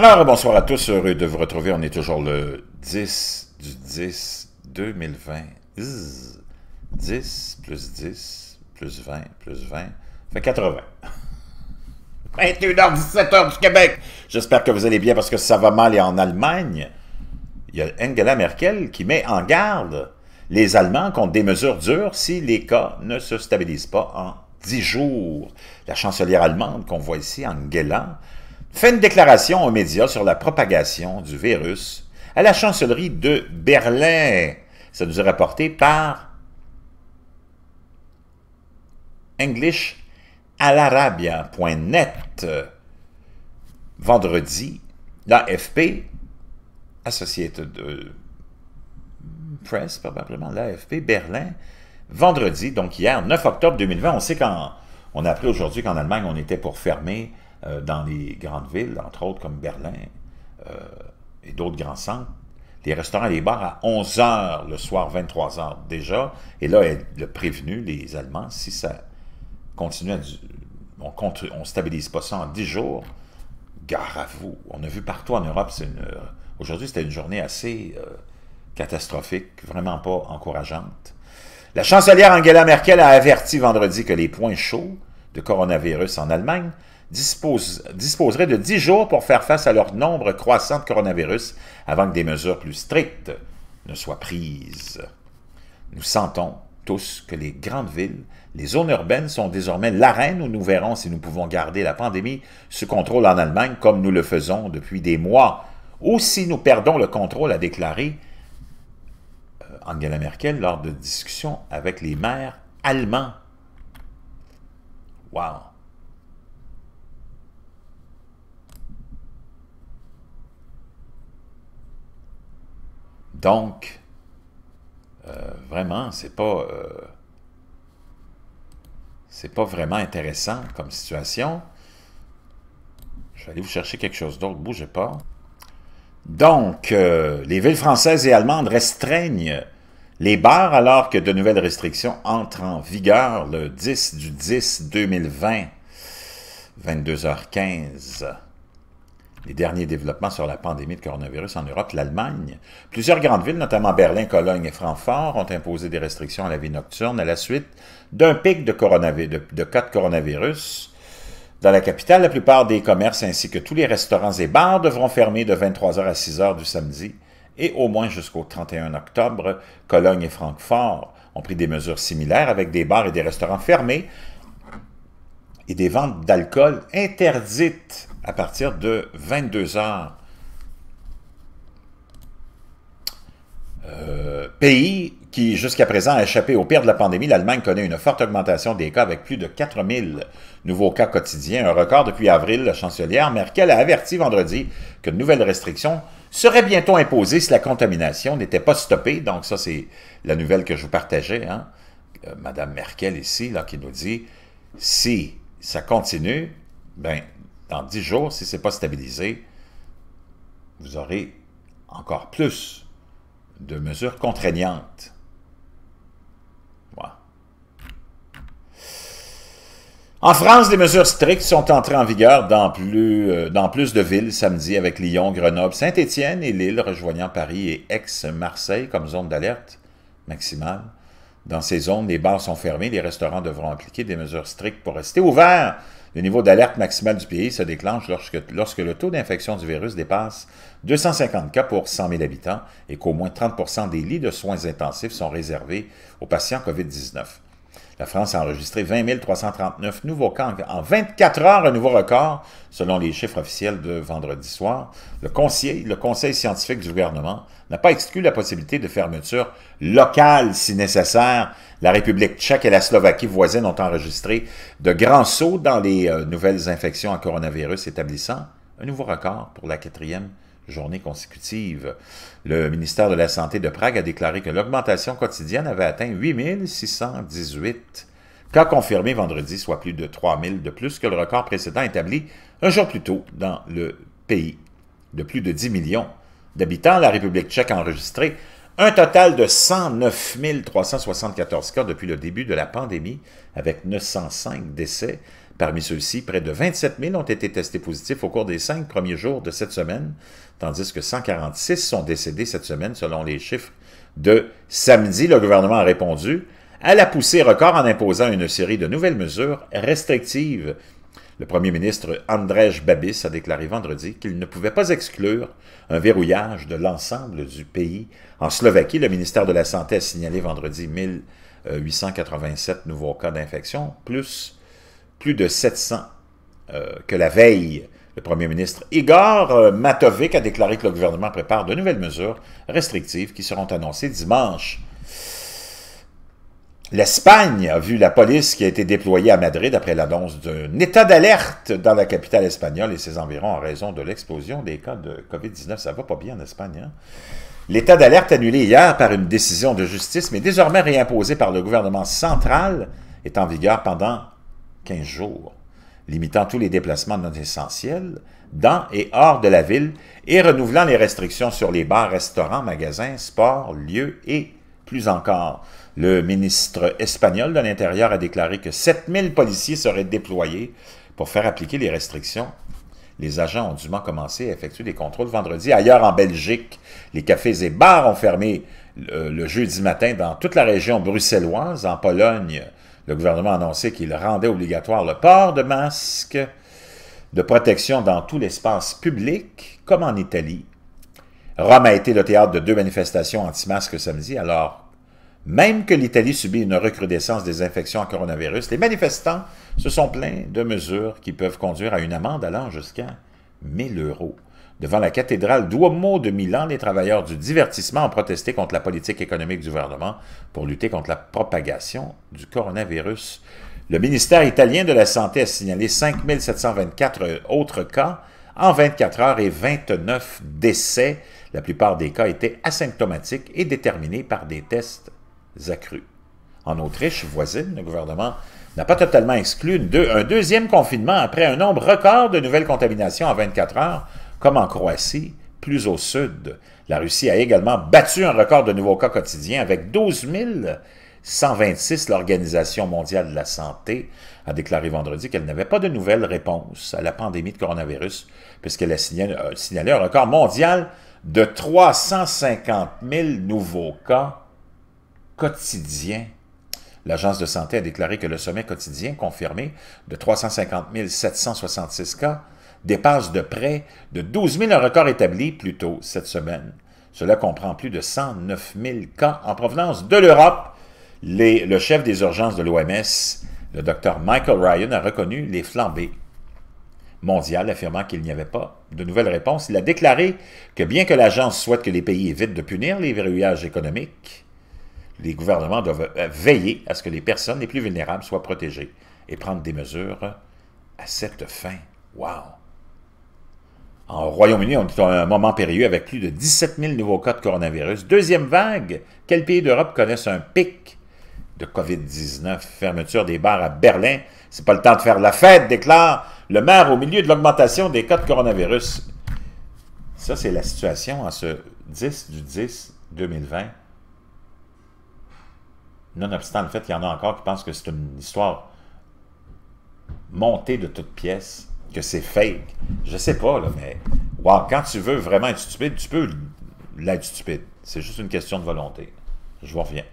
Alors, bonsoir à tous, heureux de vous retrouver. On est toujours le 10 du 10 2020. 10 plus 10 plus 20 plus 20 fait 80. 21h, 17h du Québec. J'espère que vous allez bien parce que ça va mal et en Allemagne, il y a Angela Merkel qui met en garde les Allemands contre des mesures dures si les cas ne se stabilisent pas en 10 jours. La chancelière allemande qu'on voit ici, Angela, fait une déclaration aux médias sur la propagation du virus à la chancellerie de Berlin. Ça nous est rapporté par English Vendredi, l'AFP, Associated Press, probablement, l'AFP, Berlin, vendredi, donc hier, 9 octobre 2020, on sait qu'on a appris aujourd'hui qu'en Allemagne, on était pour fermer euh, dans les grandes villes, entre autres comme Berlin euh, et d'autres grands centres, les restaurants et les bars à 11 h le soir, 23 h déjà. Et là, elle, le prévenu, les Allemands, si ça continue à... On ne stabilise pas ça en 10 jours, gare à vous. On a vu partout en Europe, euh, Aujourd'hui, c'était une journée assez catastrophique, vraiment pas encourageante. La chancelière Angela Merkel a averti vendredi que les points chauds de coronavirus en Allemagne dispose, disposerait de 10 jours pour faire face à leur nombre croissant de coronavirus avant que des mesures plus strictes ne soient prises. Nous sentons tous que les grandes villes, les zones urbaines sont désormais l'arène où nous verrons si nous pouvons garder la pandémie sous contrôle en Allemagne comme nous le faisons depuis des mois, ou si nous perdons le contrôle, a déclaré euh, Angela Merkel lors de discussions avec les maires allemands Wow. Donc, euh, vraiment, c'est pas... Euh, c'est pas vraiment intéressant comme situation. Je vais aller vous chercher quelque chose d'autre, bougez pas. Donc, euh, les villes françaises et allemandes restreignent les bars, alors que de nouvelles restrictions entrent en vigueur le 10 du 10 2020, 22h15. Les derniers développements sur la pandémie de coronavirus en Europe, l'Allemagne. Plusieurs grandes villes, notamment Berlin, Cologne et Francfort, ont imposé des restrictions à la vie nocturne à la suite d'un pic de, cas de coronavirus. Dans la capitale, la plupart des commerces ainsi que tous les restaurants et bars devront fermer de 23h à 6h du samedi et au moins jusqu'au 31 octobre, Cologne et Francfort ont pris des mesures similaires avec des bars et des restaurants fermés et des ventes d'alcool interdites à partir de 22 heures. Euh, pays qui jusqu'à présent a échappé au pire de la pandémie, l'Allemagne connaît une forte augmentation des cas avec plus de 4000 nouveaux cas quotidiens, un record depuis avril. La chancelière Merkel a averti vendredi que de nouvelles restrictions seraient bientôt imposées si la contamination n'était pas stoppée. Donc ça, c'est la nouvelle que je vous partageais. Hein. Euh, Madame Merkel ici, qui nous dit, si ça continue, ben, dans 10 jours, si ce n'est pas stabilisé, vous aurez encore plus de mesures contraignantes En France, des mesures strictes sont entrées en vigueur euh, dans plus, de villes samedi avec Lyon, Grenoble, Saint-Étienne et Lille rejoignant Paris et Aix-Marseille comme zone d'alerte maximale. Dans ces zones, les bars sont fermés, les restaurants devront appliquer des mesures strictes pour rester ouverts. Le niveau d'alerte maximale du pays se déclenche lorsque, lorsque le taux d'infection du virus dépasse 250 cas pour 100 000 habitants et qu'au moins 30 des lits de soins intensifs sont réservés aux patients COVID-19. La France a enregistré 20 339 nouveaux cas en 24 heures, un nouveau record, selon les chiffres officiels de vendredi soir. Le conseil, scientifique du gouvernement n'a pas exclu la possibilité de fermeture locale si nécessaire. La République tchèque et la Slovaquie voisines ont enregistré de grands sauts dans les euh, nouvelles infections à coronavirus, établissant un nouveau record pour la quatrième journée consécutive. Le ministère de la Santé de Prague a déclaré que l'augmentation quotidienne avait atteint 8618 cas confirmés vendredi, soit plus de 3000 de plus que le record précédent établi un jour plus tôt dans le pays de plus de 10 millions d'habitants. La République tchèque a enregistré un total de 109 374 cas depuis le début de la pandémie, avec 905 décès. Parmi ceux-ci, près de 27 000 ont été testés positifs au cours des cinq premiers jours de cette semaine, tandis que 146 sont décédés cette semaine selon les chiffres de samedi. Le gouvernement a répondu à la poussée record en imposant une série de nouvelles mesures restrictives. Le premier ministre Andrzej Babis a déclaré vendredi qu'il ne pouvait pas exclure un verrouillage de l'ensemble du pays. En Slovaquie, le ministère de la Santé a signalé vendredi 1887 nouveaux cas d'infection, plus plus de 700 euh, que la veille. Le premier ministre Igor euh, Matovic a déclaré que le gouvernement prépare de nouvelles mesures restrictives qui seront annoncées dimanche. L'Espagne a vu la police qui a été déployée à Madrid après l'annonce d'un état d'alerte dans la capitale espagnole et ses environs en raison de l'explosion des cas de COVID-19. Ça va pas bien en Espagne, hein? L'état d'alerte annulé hier par une décision de justice, mais désormais réimposé par le gouvernement central, est en vigueur pendant 15 jours, limitant tous les déplacements non essentiels dans et hors de la ville et renouvelant les restrictions sur les bars, restaurants, magasins, sports, lieux et plus encore. Le ministre espagnol de l'Intérieur a déclaré que 7000 policiers seraient déployés pour faire appliquer les restrictions les agents ont dûment commencé à effectuer des contrôles vendredi. Ailleurs en Belgique, les cafés et bars ont fermé euh, le, jeudi matin dans toute la région bruxelloise. En Pologne, le gouvernement a annoncé qu'il rendait obligatoire le port de masques de protection dans tout l'espace public, comme en Italie. Rome a été le théâtre de deux manifestations anti-masques samedi, alors même que l'Italie subit une recrudescence des infections à coronavirus, les manifestants se sont plaints de mesures qui peuvent conduire à une amende allant jusqu'à 1000 euros. Devant la cathédrale Duomo de Milan, les travailleurs du divertissement ont protesté contre la politique économique du gouvernement pour lutter contre la propagation du coronavirus. Le ministère italien de la Santé a signalé 5 724 euh, autres cas en 24 heures et 29 décès. La plupart des cas étaient asymptomatiques et déterminés par des tests accrus. En Autriche voisine, le gouvernement n'a pas totalement exclu un deuxième confinement après un nombre record de nouvelles contaminations en 24 heures, comme en Croatie, plus au sud, la Russie a également battu un record de nouveaux cas quotidiens avec 12 126. L'Organisation mondiale de la santé a déclaré vendredi qu'elle n'avait pas de nouvelles réponses à la pandémie de coronavirus, puisqu'elle a signalé, euh, signalé un record mondial de 350 000 nouveaux cas quotidiens. L'agence de santé a déclaré que le sommet quotidien confirmé de 350 766 cas dépasse de près de 12 000 un record établi plus tôt cette semaine. Cela comprend plus de 109 000 cas en provenance de l'Europe. le chef des urgences de l'OMS, le docteur Michael Ryan, a reconnu les flambées mondiales, affirmant qu'il n'y avait pas de nouvelles réponses. Il a déclaré que bien que l'agence souhaite que les pays évitent de punir les verrouillages économiques, les gouvernements doivent euh, veiller à ce que les personnes les plus vulnérables soient protégées et prendre des mesures à cette fin. Wow! En Royaume-Uni, on est à un moment périlleux avec plus de 17 000 nouveaux cas de coronavirus. Deuxième vague, Quel pays d'Europe connaissent un pic de COVID-19? Fermeture des bars à Berlin. C'est pas le temps de faire la fête, déclare le maire au milieu de l'augmentation des cas de coronavirus. Ça, c'est la situation en ce 10 du 10 2020. Nonobstant le fait qu'il y en a encore qui pensent que c'est une histoire montée de toutes pièces, que c'est fake. Je sais pas, là, mais wow, quand tu veux vraiment être stupide, tu peux l'être stupide. C'est juste une question de volonté. Je vous reviens.